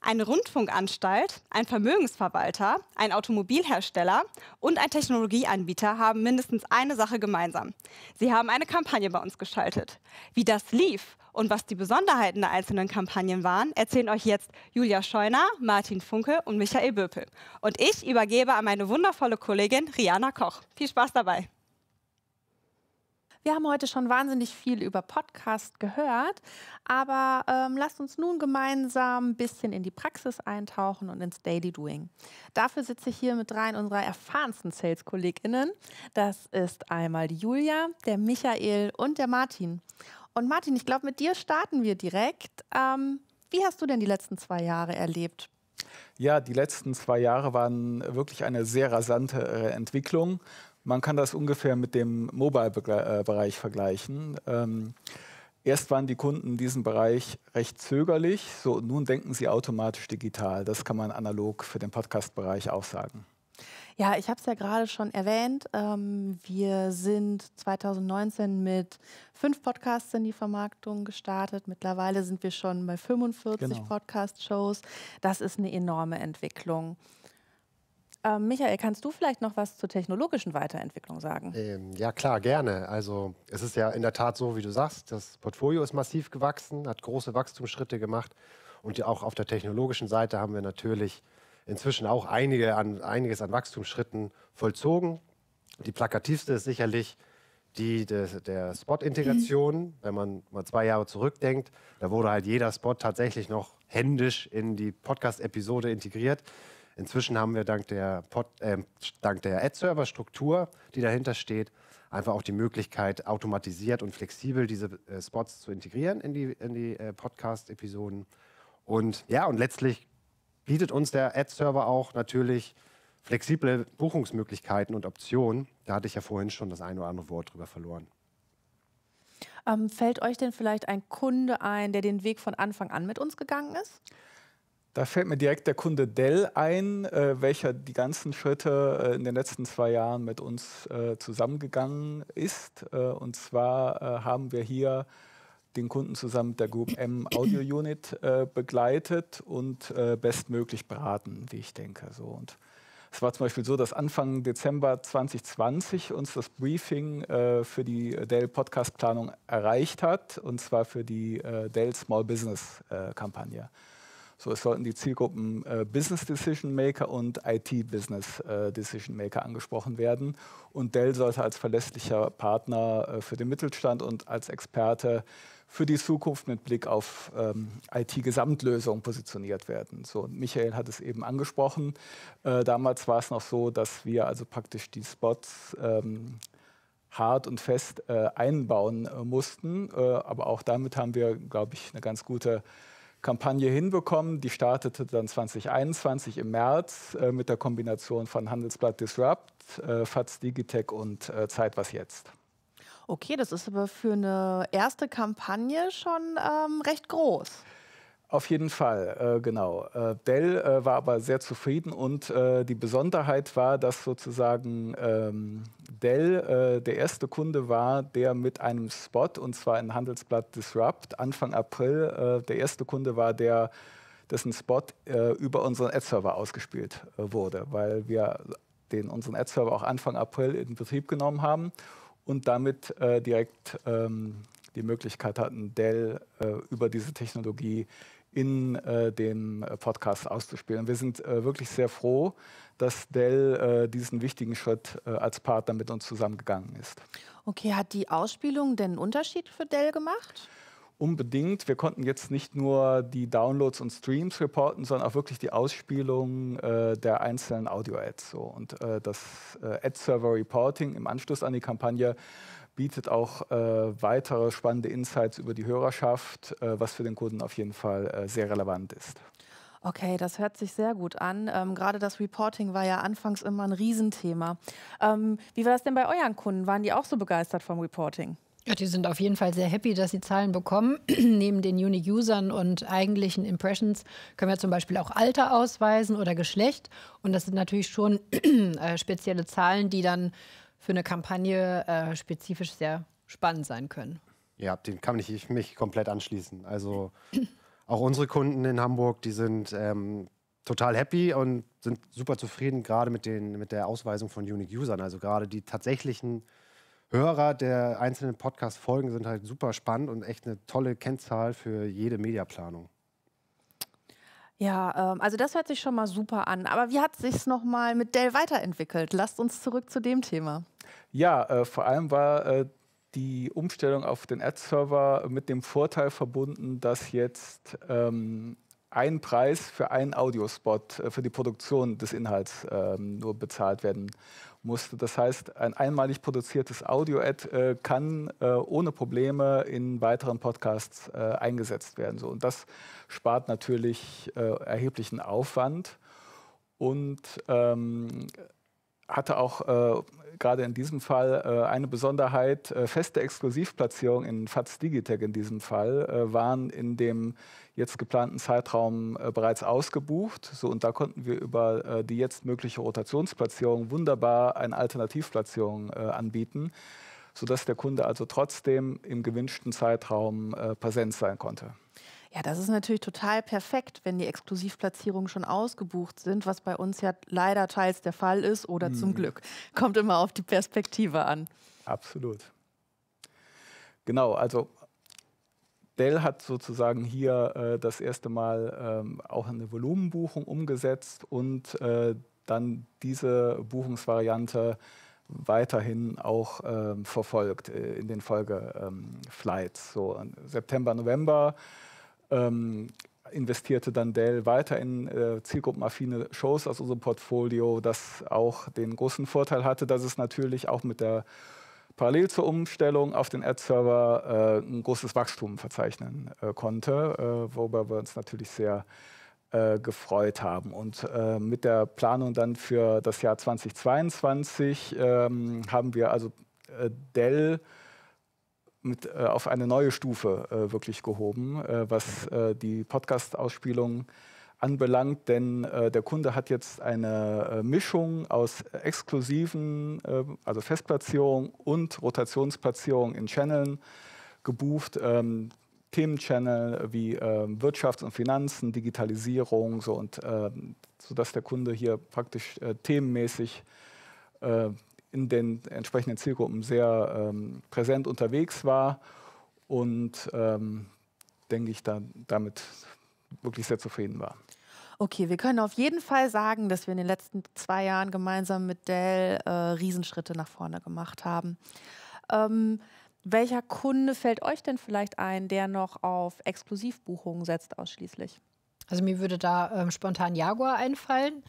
eine Rundfunkanstalt, ein Vermögensverwalter, ein Automobilhersteller und ein Technologieanbieter haben mindestens eine Sache gemeinsam. Sie haben eine Kampagne bei uns geschaltet. Wie das lief und was die Besonderheiten der einzelnen Kampagnen waren, erzählen euch jetzt Julia Scheuner, Martin Funke und Michael Böpel. Und ich übergebe an meine wundervolle Kollegin Rihanna Koch. Viel Spaß dabei! Wir haben heute schon wahnsinnig viel über Podcast gehört, aber ähm, lasst uns nun gemeinsam ein bisschen in die Praxis eintauchen und ins Daily Doing. Dafür sitze ich hier mit drei unserer erfahrensten Sales-KollegInnen. Das ist einmal die Julia, der Michael und der Martin. Und Martin, ich glaube, mit dir starten wir direkt. Ähm, wie hast du denn die letzten zwei Jahre erlebt? Ja, die letzten zwei Jahre waren wirklich eine sehr rasante äh, Entwicklung. Man kann das ungefähr mit dem Mobile-Bereich vergleichen. Ähm, erst waren die Kunden in diesem Bereich recht zögerlich, so nun denken sie automatisch digital. Das kann man analog für den Podcast-Bereich auch sagen. Ja, ich habe es ja gerade schon erwähnt. Ähm, wir sind 2019 mit fünf Podcasts in die Vermarktung gestartet. Mittlerweile sind wir schon bei 45 genau. Podcast-Shows. Das ist eine enorme Entwicklung. Ähm, Michael, kannst du vielleicht noch was zur technologischen Weiterentwicklung sagen? Ähm, ja, klar, gerne. Also es ist ja in der Tat so, wie du sagst, das Portfolio ist massiv gewachsen, hat große Wachstumsschritte gemacht und auch auf der technologischen Seite haben wir natürlich inzwischen auch einige an, einiges an Wachstumsschritten vollzogen. Die plakativste ist sicherlich die des, der Spot-Integration. Wenn man mal zwei Jahre zurückdenkt, da wurde halt jeder Spot tatsächlich noch händisch in die Podcast-Episode integriert. Inzwischen haben wir dank der, Pod, äh, dank der Ad-Server-Struktur, die dahinter steht, einfach auch die Möglichkeit, automatisiert und flexibel diese äh, Spots zu integrieren in die, in die äh, Podcast-Episoden. Und ja, und letztlich bietet uns der Ad-Server auch natürlich flexible Buchungsmöglichkeiten und Optionen. Da hatte ich ja vorhin schon das ein oder andere Wort drüber verloren. Ähm, fällt euch denn vielleicht ein Kunde ein, der den Weg von Anfang an mit uns gegangen ist? Da fällt mir direkt der Kunde Dell ein, äh, welcher die ganzen Schritte äh, in den letzten zwei Jahren mit uns äh, zusammengegangen ist. Äh, und zwar äh, haben wir hier den Kunden zusammen mit der Group M Audio Unit äh, begleitet und bestmöglich beraten, wie ich denke. So. Und es war zum Beispiel so, dass Anfang Dezember 2020 uns das Briefing für die Dell Podcast Planung erreicht hat, und zwar für die Dell Small Business Kampagne. So, es sollten die Zielgruppen äh, Business Decision Maker und IT Business äh, Decision Maker angesprochen werden. Und Dell sollte als verlässlicher Partner äh, für den Mittelstand und als Experte für die Zukunft mit Blick auf ähm, IT-Gesamtlösungen positioniert werden. So, Michael hat es eben angesprochen. Äh, damals war es noch so, dass wir also praktisch die Spots ähm, hart und fest äh, einbauen äh, mussten. Äh, aber auch damit haben wir, glaube ich, eine ganz gute Kampagne hinbekommen. Die startete dann 2021 im März äh, mit der Kombination von Handelsblatt Disrupt, äh, FATS Digitech und äh, Zeit was jetzt. Okay, das ist aber für eine erste Kampagne schon ähm, recht groß. Auf jeden Fall, äh, genau. Äh, Dell äh, war aber sehr zufrieden und äh, die Besonderheit war, dass sozusagen ähm, Dell äh, der erste Kunde war, der mit einem Spot, und zwar in Handelsblatt Disrupt, Anfang April, äh, der erste Kunde war, der dessen Spot über unseren Ad-Server ausgespielt wurde, weil wir den unseren Ad-Server auch Anfang April in Betrieb genommen haben und damit direkt ähm, die Möglichkeit hatten, Dell über diese Technologie in äh, den äh, Podcast auszuspielen. Wir sind äh, wirklich sehr froh, dass Dell äh, diesen wichtigen Schritt äh, als Partner mit uns zusammengegangen ist. Okay, hat die Ausspielung denn einen Unterschied für Dell gemacht? Unbedingt. Wir konnten jetzt nicht nur die Downloads und Streams reporten, sondern auch wirklich die Ausspielung äh, der einzelnen Audio-Ads. So. Und das Ad-Server-Reporting im Anschluss an die Kampagne bietet auch äh, weitere spannende Insights über die Hörerschaft, äh, was für den Kunden auf jeden Fall äh, sehr relevant ist. Okay, das hört sich sehr gut an. Ähm, gerade das Reporting war ja anfangs immer ein Riesenthema. Ähm, wie war das denn bei euren Kunden? Waren die auch so begeistert vom Reporting? Ja, die sind auf jeden Fall sehr happy, dass sie Zahlen bekommen. Neben den Unique Usern und eigentlichen Impressions können wir zum Beispiel auch Alter ausweisen oder Geschlecht. Und das sind natürlich schon äh, spezielle Zahlen, die dann für eine Kampagne äh, spezifisch sehr spannend sein können. Ja, dem kann ich mich komplett anschließen. Also auch unsere Kunden in Hamburg, die sind ähm, total happy und sind super zufrieden, gerade mit, den, mit der Ausweisung von Unique-Usern. Also gerade die tatsächlichen Hörer der einzelnen Podcast-Folgen sind halt super spannend und echt eine tolle Kennzahl für jede Mediaplanung. Ja, ähm, also das hört sich schon mal super an. Aber wie hat sich's noch nochmal mit Dell weiterentwickelt? Lasst uns zurück zu dem Thema. Ja, äh, vor allem war äh, die Umstellung auf den Ad-Server mit dem Vorteil verbunden, dass jetzt ähm, ein Preis für einen Audiospot äh, für die Produktion des Inhalts ähm, nur bezahlt werden musste. Das heißt, ein einmalig produziertes Audio-Ad äh, kann äh, ohne Probleme in weiteren Podcasts äh, eingesetzt werden. So. Und das spart natürlich äh, erheblichen Aufwand und ähm, hatte auch äh, gerade in diesem Fall äh, eine Besonderheit. Äh, feste Exklusivplatzierungen in FATS Digitec in diesem Fall äh, waren in dem jetzt geplanten Zeitraum äh, bereits ausgebucht. So, und da konnten wir über äh, die jetzt mögliche Rotationsplatzierung wunderbar eine Alternativplatzierung anbieten, sodass der Kunde also trotzdem im gewünschten Zeitraum präsent sein konnte. Ja, das ist natürlich total perfekt, wenn die Exklusivplatzierungen schon ausgebucht sind, was bei uns ja leider teils der Fall ist oder hm. zum Glück. Kommt immer auf die Perspektive an. Absolut. Genau, also Dell hat sozusagen hier äh, das erste Mal ähm, auch eine Volumenbuchung umgesetzt und äh, dann diese Buchungsvariante weiterhin auch ähm, verfolgt äh, in den Folgeflights. Ähm, so September, November ähm, investierte dann Dell weiter in äh, zielgruppenaffine Shows aus also unserem Portfolio, das auch den großen Vorteil hatte, dass es natürlich auch mit der parallel zur Umstellung auf den Ad-Server äh, ein großes Wachstum verzeichnen äh, konnte, äh, worüber wir uns natürlich sehr äh, gefreut haben. Und äh, mit der Planung dann für das Jahr 2022 ähm, haben wir also Dell mit, äh, auf eine neue Stufe äh, wirklich gehoben, äh, was äh, die Podcast-Ausspielung anbelangt, denn äh, der Kunde hat jetzt eine äh, Mischung aus exklusiven, also Festplatzierung und Rotationsplatzierung in Channeln gebucht. Ähm, Themenchannel wie ähm, Wirtschafts- und Finanzen, Digitalisierung, so und ähm, sodass der Kunde hier praktisch themenmäßig in den entsprechenden Zielgruppen sehr ähm, präsent unterwegs war und ähm, denke ich, da, damit wirklich sehr zufrieden war. Okay, wir können auf jeden Fall sagen, dass wir in den letzten zwei Jahren gemeinsam mit Dell äh, Riesenschritte nach vorne gemacht haben. Ähm, welcher Kunde fällt euch denn vielleicht ein, der noch auf Exklusivbuchungen setzt ausschließlich? Also mir würde da ähm, spontan Jaguar einfallen.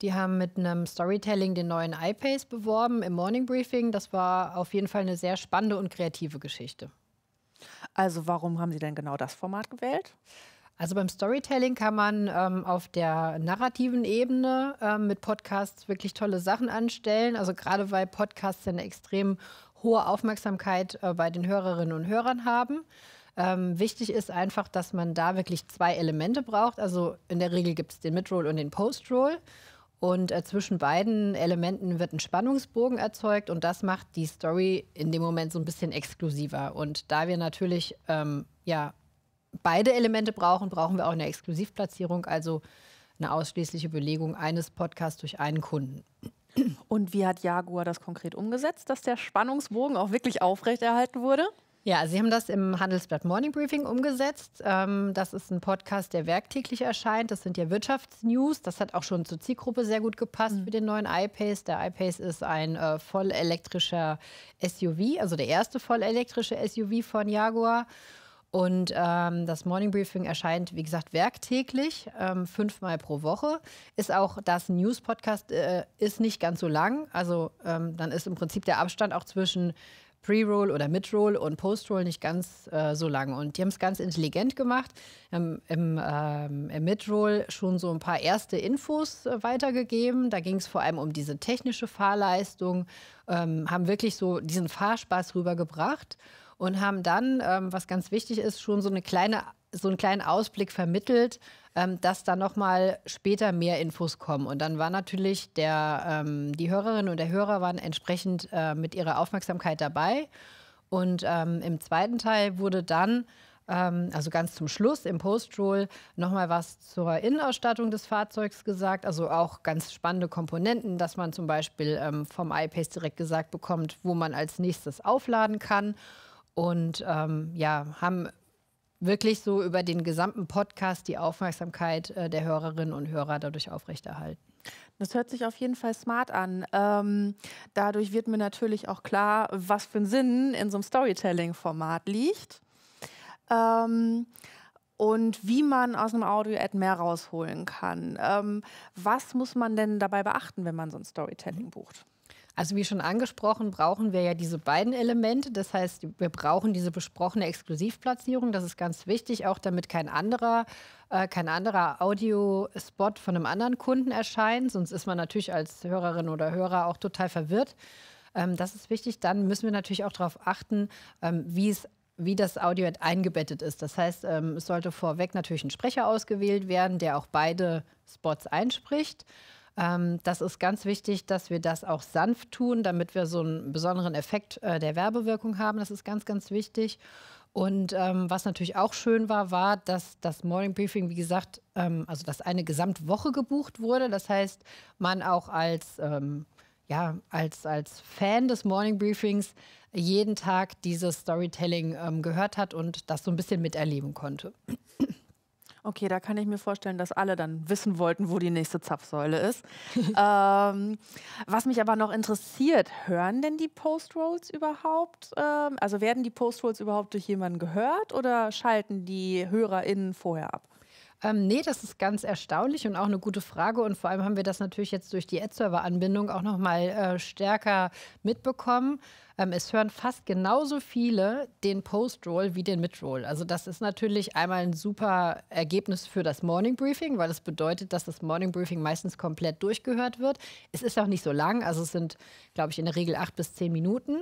Die haben mit einem Storytelling den neuen iPace beworben im Morning Briefing. Das war auf jeden Fall eine sehr spannende und kreative Geschichte. Also warum haben Sie denn genau das Format gewählt? Also beim Storytelling kann man ähm, auf der narrativen Ebene ähm, mit Podcasts wirklich tolle Sachen anstellen. Also gerade weil Podcasts eine extrem hohe Aufmerksamkeit äh, bei den Hörerinnen und Hörern haben. Ähm, wichtig ist einfach, dass man da wirklich zwei Elemente braucht. Also in der Regel gibt es den Midroll und den Postroll. Und äh, zwischen beiden Elementen wird ein Spannungsbogen erzeugt und das macht die Story in dem Moment so ein bisschen exklusiver. Und da wir natürlich ähm, ja beide Elemente brauchen, brauchen wir auch eine Exklusivplatzierung, also eine ausschließliche Belegung eines Podcasts durch einen Kunden. Und wie hat Jaguar das konkret umgesetzt, dass der Spannungsbogen auch wirklich aufrechterhalten wurde? Ja, Sie haben das im Handelsblatt Morning Briefing umgesetzt. Ähm, das ist ein Podcast, der werktäglich erscheint. Das sind ja Wirtschaftsnews. Das hat auch schon zur Zielgruppe sehr gut gepasst mhm. für den neuen iPace. Der iPace ist ein äh, vollelektrischer SUV, also der erste vollelektrische SUV von Jaguar. Und ähm, das Morning Briefing erscheint, wie gesagt, werktäglich, ähm, fünfmal pro Woche. Ist auch das News-Podcast, äh, ist nicht ganz so lang. Also ähm, dann ist im Prinzip der Abstand auch zwischen Pre-Roll oder Mid-Roll und Post-Roll nicht ganz äh, so lang. Und die haben es ganz intelligent gemacht, ähm, im, ähm, im Mid-Roll schon so ein paar erste Infos äh, weitergegeben. Da ging es vor allem um diese technische Fahrleistung, ähm, haben wirklich so diesen Fahrspaß rübergebracht und haben dann, ähm, was ganz wichtig ist, schon so eine kleine so einen kleinen Ausblick vermittelt, ähm, dass da nochmal später mehr Infos kommen. Und dann war natürlich der, ähm, die Hörerinnen und der Hörer waren entsprechend äh, mit ihrer Aufmerksamkeit dabei. Und ähm, im zweiten Teil wurde dann, ähm, also ganz zum Schluss im Post-Roll, nochmal was zur Innenausstattung des Fahrzeugs gesagt. Also auch ganz spannende Komponenten, dass man zum Beispiel ähm, vom iPace direkt gesagt bekommt, wo man als nächstes aufladen kann und ähm, ja, haben wirklich so über den gesamten Podcast die Aufmerksamkeit äh, der Hörerinnen und Hörer dadurch aufrechterhalten. Das hört sich auf jeden Fall smart an. Ähm, dadurch wird mir natürlich auch klar, was für ein Sinn in so einem Storytelling-Format liegt. Ähm, und wie man aus einem Audio-Ad mehr rausholen kann. Ähm, was muss man denn dabei beachten, wenn man so ein Storytelling bucht? Also wie schon angesprochen, brauchen wir ja diese beiden Elemente. Das heißt, wir brauchen diese besprochene Exklusivplatzierung. Das ist ganz wichtig, auch damit kein anderer, äh, kein anderer Audiospot von einem anderen Kunden erscheint. Sonst ist man natürlich als Hörerin oder Hörer auch total verwirrt. Ähm, das ist wichtig. Dann müssen wir natürlich auch darauf achten, ähm, wie es wie das Audio eingebettet ist. Das heißt, ähm, es sollte vorweg natürlich ein Sprecher ausgewählt werden, der auch beide Spots einspricht. Ähm, das ist ganz wichtig, dass wir das auch sanft tun, damit wir so einen besonderen Effekt äh, der Werbewirkung haben. Das ist ganz, ganz wichtig. Und ähm, was natürlich auch schön war, war, dass das Morning Briefing, wie gesagt, ähm, also dass eine Gesamtwoche gebucht wurde. Das heißt, man auch als, ähm, ja, als, als Fan des Morning Briefings jeden Tag dieses Storytelling ähm, gehört hat und das so ein bisschen miterleben konnte. Okay, da kann ich mir vorstellen, dass alle dann wissen wollten, wo die nächste Zapfsäule ist. ähm, was mich aber noch interessiert, hören denn die Post-Rolls überhaupt? Ähm, also werden die Post-Rolls überhaupt durch jemanden gehört oder schalten die HörerInnen vorher ab? Ähm, nee, das ist ganz erstaunlich und auch eine gute Frage. Und vor allem haben wir das natürlich jetzt durch die Ad-Server-Anbindung auch nochmal äh, stärker mitbekommen. Ähm, es hören fast genauso viele den Post-Roll wie den Mid-Roll. Also das ist natürlich einmal ein super Ergebnis für das Morning Briefing, weil es das bedeutet, dass das Morning Briefing meistens komplett durchgehört wird. Es ist auch nicht so lang, also es sind, glaube ich, in der Regel acht bis zehn Minuten.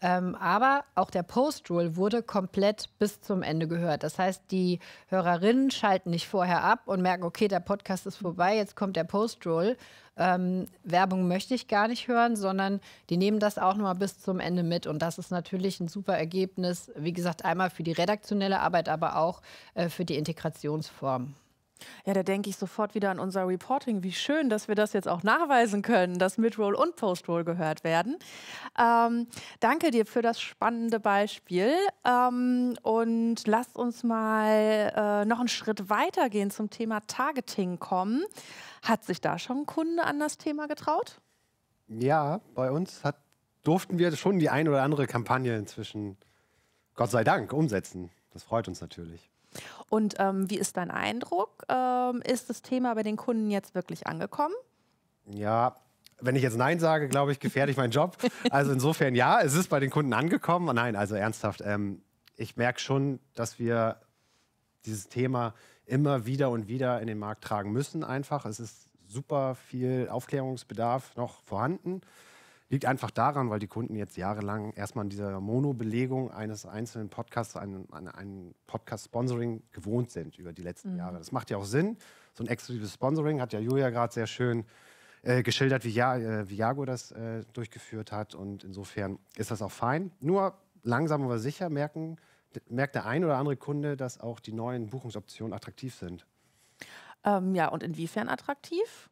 Ähm, aber auch der Post-Rule wurde komplett bis zum Ende gehört. Das heißt, die Hörerinnen schalten nicht vorher ab und merken, okay, der Podcast ist vorbei, jetzt kommt der Post-Rule. Ähm, Werbung möchte ich gar nicht hören, sondern die nehmen das auch nochmal bis zum Ende mit. Und das ist natürlich ein super Ergebnis, wie gesagt, einmal für die redaktionelle Arbeit, aber auch äh, für die Integrationsform. Ja, da denke ich sofort wieder an unser Reporting. Wie schön, dass wir das jetzt auch nachweisen können, dass Midroll und Postroll gehört werden. Ähm, danke dir für das spannende Beispiel. Ähm, und lasst uns mal äh, noch einen Schritt weitergehen zum Thema Targeting kommen. Hat sich da schon ein Kunde an das Thema getraut? Ja, bei uns hat, durften wir schon die ein oder andere Kampagne inzwischen, Gott sei Dank, umsetzen. Das freut uns natürlich. Und ähm, wie ist dein Eindruck? Ähm, ist das Thema bei den Kunden jetzt wirklich angekommen? Ja, wenn ich jetzt Nein sage, glaube ich, gefährde ich meinen Job. Also insofern ja, es ist bei den Kunden angekommen. Nein, also ernsthaft, ähm, ich merke schon, dass wir dieses Thema immer wieder und wieder in den Markt tragen müssen. Einfach, es ist super viel Aufklärungsbedarf noch vorhanden. Liegt einfach daran, weil die Kunden jetzt jahrelang erstmal in dieser Mono-Belegung eines einzelnen Podcasts, einem, einem Podcast-Sponsoring gewohnt sind über die letzten mhm. Jahre. Das macht ja auch Sinn. So ein exklusives Sponsoring hat ja Julia gerade sehr schön äh, geschildert, wie, ja, äh, Jago das äh, durchgeführt hat. Und insofern ist das auch fein. Nur langsam aber sicher merken, merkt der ein oder andere Kunde, dass auch die neuen Buchungsoptionen attraktiv sind. Ähm, ja, und inwiefern attraktiv?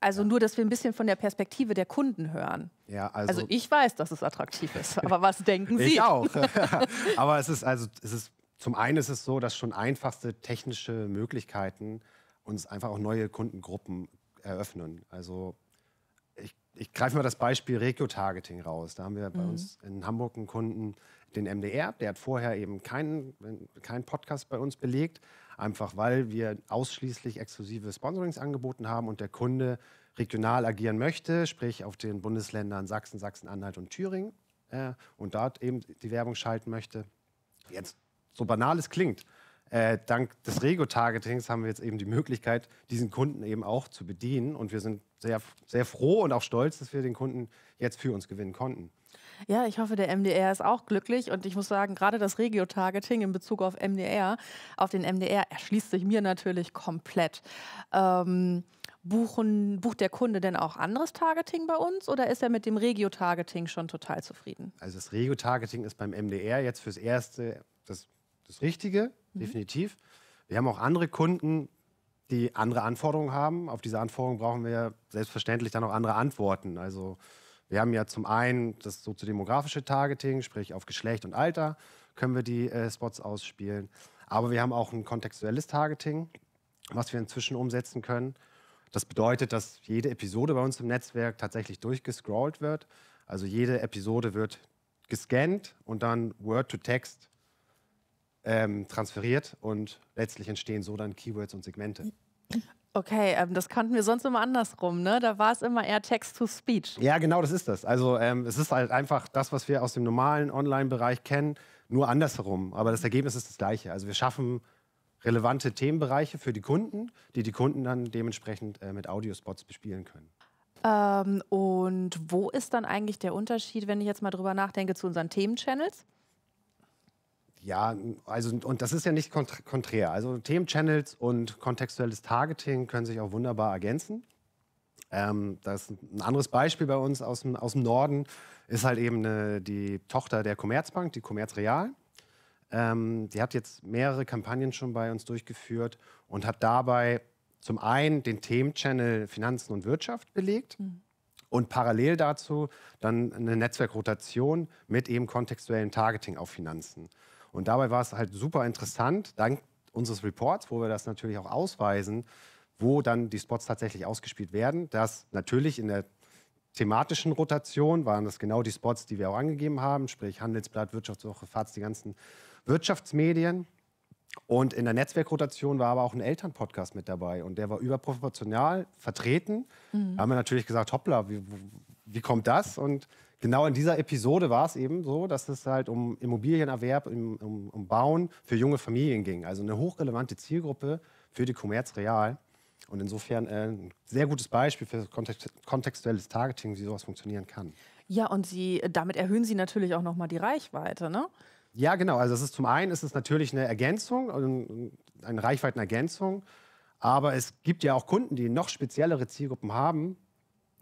Also nur, dass wir ein bisschen von der Perspektive der Kunden hören. Ja, also, also ich weiß, dass es attraktiv ist, aber was denken Sie? Ich auch. aber es ist also es ist zum einen ist es so, dass schon einfachste technische Möglichkeiten uns einfach auch neue Kundengruppen eröffnen. Also ich, ich greife mal das Beispiel Regio-Targeting raus. Da haben wir bei mhm. uns in Hamburg einen Kunden, den MDR, der hat vorher eben keinen, keinen Podcast bei uns belegt, einfach weil wir ausschließlich exklusive Sponsorings angeboten haben und der Kunde regional agieren möchte, sprich auf den Bundesländern Sachsen, Sachsen-Anhalt und Thüringen äh, und dort eben die Werbung schalten möchte. Jetzt, so banal es klingt, äh, dank des Rego-Targetings haben wir jetzt eben die Möglichkeit, diesen Kunden eben auch zu bedienen und wir sind sehr, sehr froh und auch stolz, dass wir den Kunden jetzt für uns gewinnen konnten. Ja, ich hoffe, der MDR ist auch glücklich. Und ich muss sagen, gerade das Regio-Targeting in Bezug auf MDR, auf den MDR erschließt sich mir natürlich komplett. Ähm, buchen, bucht der Kunde denn auch anderes Targeting bei uns oder ist er mit dem Regio-Targeting schon total zufrieden? Also das Regio-Targeting ist beim MDR jetzt fürs Erste das, das Richtige, mhm. definitiv. Wir haben auch andere Kunden, die andere Anforderungen haben. Auf diese Anforderungen brauchen wir selbstverständlich dann auch andere Antworten. Also wir haben ja zum einen das soziodemografische Targeting, sprich auf Geschlecht und Alter können wir die äh, Spots ausspielen. Aber wir haben auch ein kontextuelles Targeting, was wir inzwischen umsetzen können. Das bedeutet, dass jede Episode bei uns im Netzwerk tatsächlich durchgescrollt wird. Also jede Episode wird gescannt und dann Word to Text ähm, transferiert und letztlich entstehen so dann Keywords und Segmente. Okay, ähm, das kannten wir sonst immer andersrum, ne? Da war es immer eher Text-to-Speech. Ja, genau, das ist das. Also ähm, es ist halt einfach das, was wir aus dem normalen Online-Bereich kennen, nur andersherum. Aber das Ergebnis ist das gleiche. Also wir schaffen relevante Themenbereiche für die Kunden, die die Kunden dann dementsprechend äh, mit Audiospots bespielen können. Ähm, und wo ist dann eigentlich der Unterschied, wenn ich jetzt mal drüber nachdenke, zu unseren Themen-Channels? Ja, also und das ist ja nicht kontr konträr. Also Themenchannels und kontextuelles Targeting können sich auch wunderbar ergänzen. Ähm, das ein anderes Beispiel bei uns aus dem, aus dem Norden ist halt eben eine, äh, die Tochter der Commerzbank, die Commerz Real. Ähm, die hat jetzt mehrere Kampagnen schon bei uns durchgeführt und hat dabei zum einen den Themenchannel Finanzen und Wirtschaft belegt mhm. und parallel dazu dann eine Netzwerkrotation mit eben kontextuellem Targeting auf Finanzen. Und dabei war es halt super interessant, dank unseres Reports, wo wir das natürlich auch ausweisen, wo dann die Spots tatsächlich ausgespielt werden, dass natürlich in der thematischen Rotation waren das genau die Spots, die wir auch angegeben haben, sprich Handelsblatt, Wirtschaftswoche, FAZ, die ganzen Wirtschaftsmedien. Und in der Netzwerkrotation war aber auch ein Elternpodcast mit dabei und der war überproportional vertreten. Mhm. Da haben wir natürlich gesagt, hoppla, wie, wie kommt das? Und genau in dieser Episode war es eben so, dass es halt um Immobilienerwerb, um, um, um Bauen für junge Familien ging. Also eine hochrelevante Zielgruppe für die Commerz Real. Und insofern äh, ein sehr gutes Beispiel für kontextuelles Targeting, wie sowas funktionieren kann. Ja, und Sie, damit erhöhen Sie natürlich auch nochmal die Reichweite, ne? Ja, genau. Also es ist zum einen ist es natürlich eine Ergänzung, äh, eine Reichweitenergänzung, aber es gibt ja auch Kunden, die noch speziellere Zielgruppen haben,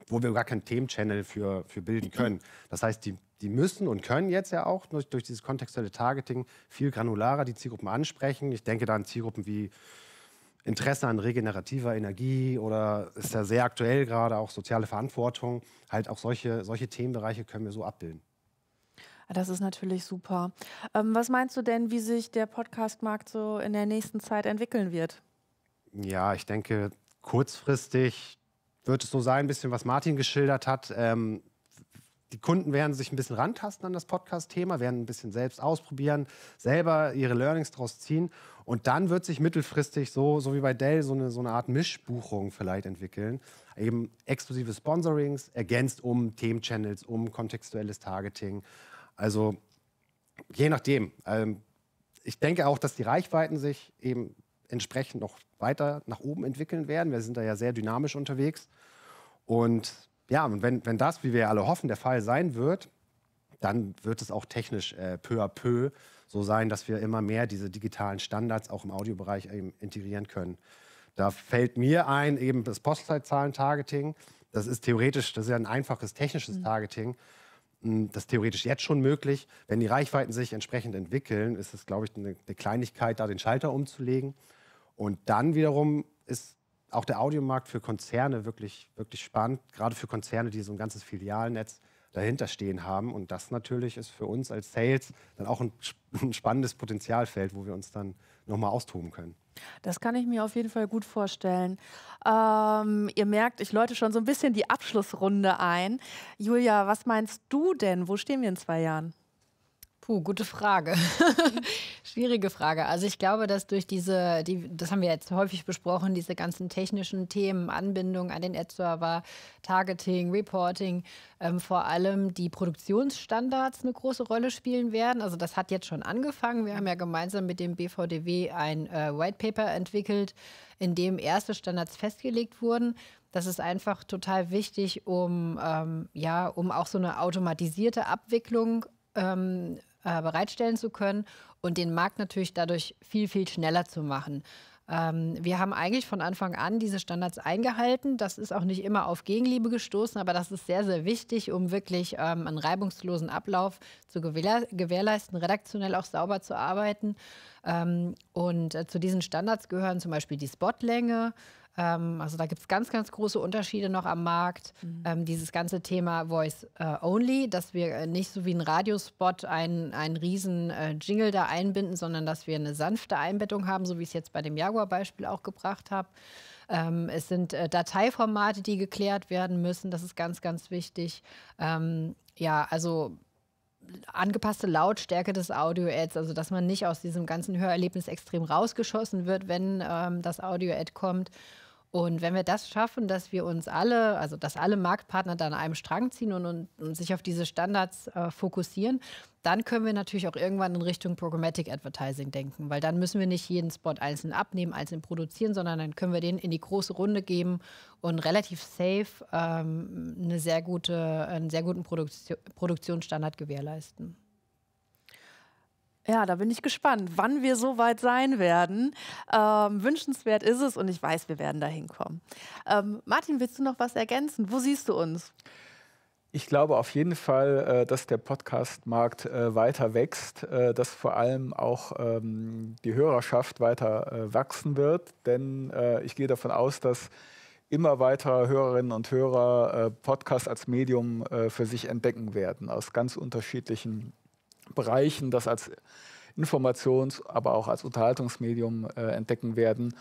wo wir gar keinen Themenchannel für, für bilden können. Das heißt, die, die müssen und können jetzt ja auch durch, durch dieses kontextuelle Targeting viel granularer die Zielgruppen ansprechen. Ich denke da an Zielgruppen wie Interesse an regenerativer Energie oder ist ja sehr aktuell gerade auch soziale Verantwortung. Halt auch solche, solche Themenbereiche können wir so abbilden. Ah, das ist natürlich super. Ähm, was meinst du denn, wie sich der Podcast-Markt so in der nächsten Zeit entwickeln wird? Ja, ich denke, kurzfristig wird es so sein, ein bisschen was Martin geschildert hat. Ähm, die Kunden werden sich ein bisschen rantasten an das Podcast-Thema, werden ein bisschen selbst ausprobieren, selber ihre Learnings daraus ziehen. Und dann wird sich mittelfristig so, so wie bei Dell, so eine, so eine Art Mischbuchung vielleicht entwickeln. Eben exklusive Sponsorings, ergänzt um Themenchannels, um kontextuelles Targeting. Also je nachdem. Ähm, ich denke auch, dass die Reichweiten sich eben entsprechend noch weiter nach oben entwickeln werden. Wir sind da ja sehr dynamisch unterwegs. Und ja, und wenn, wenn das, wie wir alle hoffen, der Fall sein wird, dann wird es auch technisch äh, peu à peu so sein, dass wir immer mehr diese digitalen Standards auch im Audiobereich ähm, integrieren können. Da fällt mir ein eben das Postleitzahlen-Targeting. Das ist theoretisch, das ist ja ein einfaches technisches mhm. Targeting. Das ist theoretisch jetzt schon möglich. Wenn die Reichweiten sich entsprechend entwickeln, ist es, glaube ich, eine, eine Kleinigkeit, da den Schalter umzulegen. Und dann wiederum ist auch der Audiomarkt für Konzerne wirklich, wirklich spannend, gerade für Konzerne, die so ein ganzes Filialnetz dahinter stehen haben. Und das natürlich ist für uns als Sales dann auch ein, ein spannendes Potenzialfeld, wo wir uns dann nochmal austoben können. Das kann ich mir auf jeden Fall gut vorstellen. Ähm, ihr merkt, ich läute schon so ein bisschen die Abschlussrunde ein. Julia, was meinst du denn? Wo stehen wir in zwei Jahren? Puh, gute Frage. Schwierige Frage. Also ich glaube, dass durch diese, die, das haben wir jetzt häufig besprochen, diese ganzen technischen Themen, Anbindung an den Ad-Server, Targeting, Reporting, ähm, vor allem die Produktionsstandards eine große Rolle spielen werden. Also das hat jetzt schon angefangen. Wir haben ja gemeinsam mit dem BVDW ein äh, White Paper entwickelt, in dem erste Standards festgelegt wurden. Das ist einfach total wichtig, um, ähm, ja, um auch so eine automatisierte Abwicklung ähm, äh, bereitstellen zu können und den Markt natürlich dadurch viel, viel schneller zu machen. Ähm, wir haben eigentlich von Anfang an diese Standards eingehalten. Das ist auch nicht immer auf Gegenliebe gestoßen, aber das ist sehr, sehr wichtig, um wirklich ähm, einen reibungslosen Ablauf zu gewährleisten, redaktionell auch sauber zu arbeiten. Ähm, und äh, zu diesen Standards gehören zum Beispiel die Spotlänge. Ähm, also da gibt es ganz, ganz große Unterschiede noch am Markt. Mhm. Ähm, dieses ganze Thema Voice äh, Only, dass wir äh, nicht so wie ein Radiospot einen, einen riesen äh, Jingle da einbinden, sondern dass wir eine sanfte Einbettung haben, so wie ich es jetzt bei dem Jaguar-Beispiel auch gebracht habe. Ähm, es sind äh, Dateiformate, die geklärt werden müssen. Das ist ganz, ganz wichtig. Ähm, ja, also angepasste Lautstärke des Audio-Ads, also dass man nicht aus diesem ganzen Hörerlebnis extrem rausgeschossen wird, wenn ähm, das Audio-Ad kommt. Und wenn wir das schaffen, dass wir uns alle, also dass alle Marktpartner dann an einem Strang ziehen und, und, und sich auf diese Standards äh, fokussieren, dann können wir natürlich auch irgendwann in Richtung Programmatic Advertising denken, weil dann müssen wir nicht jeden Spot einzeln abnehmen, einzeln produzieren, sondern dann können wir den in die große Runde geben und relativ safe ähm, eine sehr gute, einen sehr guten Produktio Produktionsstandard gewährleisten. Ja, da bin ich gespannt, wann wir so weit sein werden. Ähm, wünschenswert ist es und ich weiß, wir werden da hinkommen. Ähm, Martin, willst du noch was ergänzen? Wo siehst du uns? Ich glaube auf jeden Fall, äh, dass der Podcast-Markt äh, weiter wächst, äh, dass vor allem auch ähm, die Hörerschaft weiter wachsen wird. Denn ich gehe davon aus, dass immer weiter Hörerinnen und Hörer Podcast als Medium für sich entdecken werden, aus ganz unterschiedlichen Bereichen das als Informations-, aber auch als Unterhaltungsmedium äh, entdecken werden.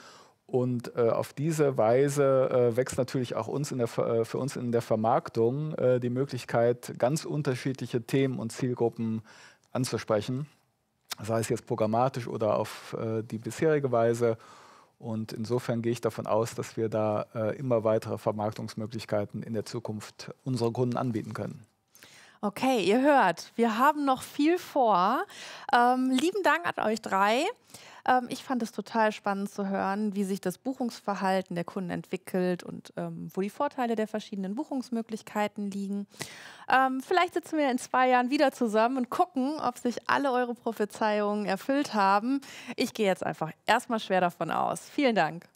Und äh, auf diese Weise äh, wächst natürlich auch uns der, äh, für uns in der Vermarktung äh, die Möglichkeit, ganz unterschiedliche Themen und Zielgruppen anzusprechen, sei es jetzt programmatisch oder auf äh, die bisherige Weise. Und insofern gehe ich davon aus, dass wir da immer weitere Vermarktungsmöglichkeiten in der Zukunft unseren Kunden anbieten können. Okay, ihr hört, wir haben noch viel vor. Ähm, lieben Dank an euch drei. Ähm, ich fand es total spannend zu hören, wie sich das Buchungsverhalten der Kunden entwickelt und ähm, wo die Vorteile der verschiedenen Buchungsmöglichkeiten liegen. Ähm, vielleicht sitzen wir in zwei Jahren wieder zusammen und gucken, ob sich alle eure Prophezeiungen erfüllt haben. Ich gehe jetzt einfach erstmal schwer davon aus. Vielen Dank.